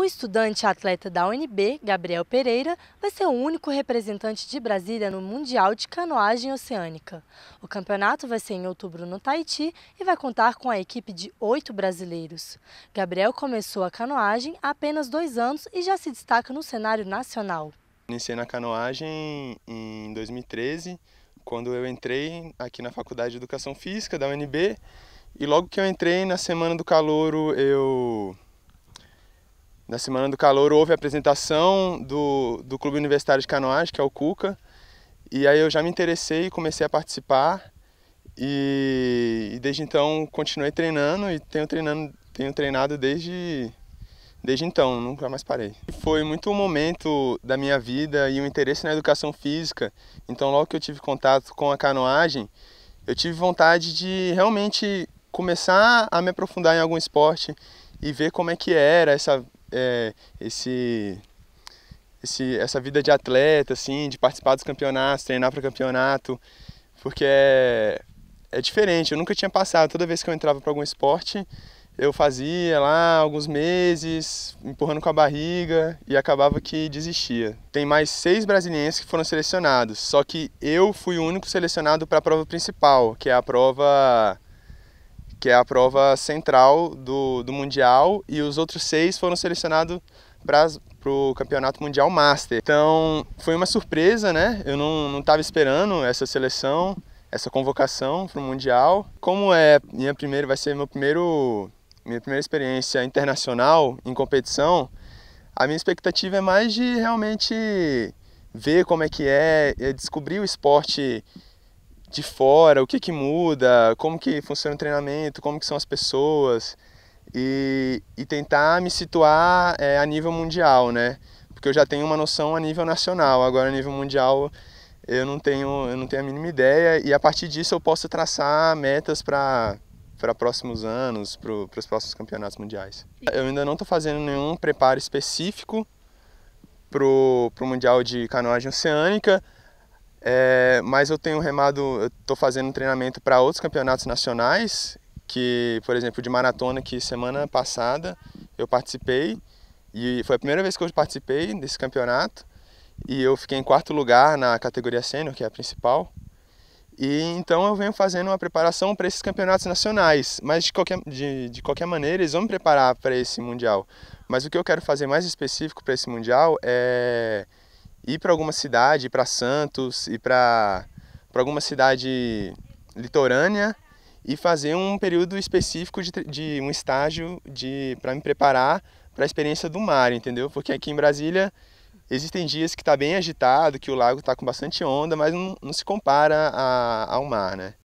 O estudante atleta da UNB, Gabriel Pereira, vai ser o único representante de Brasília no Mundial de Canoagem Oceânica. O campeonato vai ser em outubro no Tahiti e vai contar com a equipe de oito brasileiros. Gabriel começou a canoagem há apenas dois anos e já se destaca no cenário nacional. Iniciei na canoagem em 2013, quando eu entrei aqui na Faculdade de Educação Física da UNB. E logo que eu entrei, na Semana do Calouro, eu na Semana do Calor houve a apresentação do, do Clube Universitário de Canoagem, que é o Cuca, e aí eu já me interessei e comecei a participar. E, e, desde então continuei treinando e tenho, treinando, tenho treinado desde, desde então, nunca mais parei. Foi muito um momento da minha vida e o um interesse na educação física. Então logo que eu tive contato com a canoagem, eu tive vontade de realmente começar a me aprofundar em algum esporte e ver como é que era essa é, esse, esse, essa vida de atleta, assim, de participar dos campeonatos, treinar para campeonato, porque é, é diferente. Eu nunca tinha passado. Toda vez que eu entrava para algum esporte, eu fazia lá alguns meses, empurrando com a barriga e acabava que desistia. Tem mais seis brasileiros que foram selecionados, só que eu fui o único selecionado para a prova principal, que é a prova que é a prova central do, do Mundial, e os outros seis foram selecionados para o Campeonato Mundial Master. Então foi uma surpresa, né? Eu não estava esperando essa seleção, essa convocação para o Mundial. Como é minha primeira, vai ser meu primeiro, minha primeira experiência internacional em competição, a minha expectativa é mais de realmente ver como é que é, é descobrir o esporte de fora, o que que muda, como que funciona o treinamento, como que são as pessoas e, e tentar me situar é, a nível mundial, né? Porque eu já tenho uma noção a nível nacional, agora a nível mundial eu não tenho, eu não tenho a mínima ideia e a partir disso eu posso traçar metas para para próximos anos, para os próximos campeonatos mundiais. Eu ainda não estou fazendo nenhum preparo específico para o Mundial de Canoagem Oceânica, é, mas eu tenho remado, estou fazendo um treinamento para outros campeonatos nacionais, que, por exemplo, de maratona que semana passada eu participei e foi a primeira vez que eu participei desse campeonato e eu fiquei em quarto lugar na categoria sênior, que é a principal. E então eu venho fazendo uma preparação para esses campeonatos nacionais, mas de qualquer, de, de qualquer maneira eles vão me preparar para esse mundial. Mas o que eu quero fazer mais específico para esse mundial é ir para alguma cidade, ir para Santos, ir para alguma cidade litorânea e fazer um período específico de, de um estágio de para me preparar para a experiência do mar, entendeu? Porque aqui em Brasília existem dias que está bem agitado, que o lago está com bastante onda, mas não, não se compara a, ao mar, né?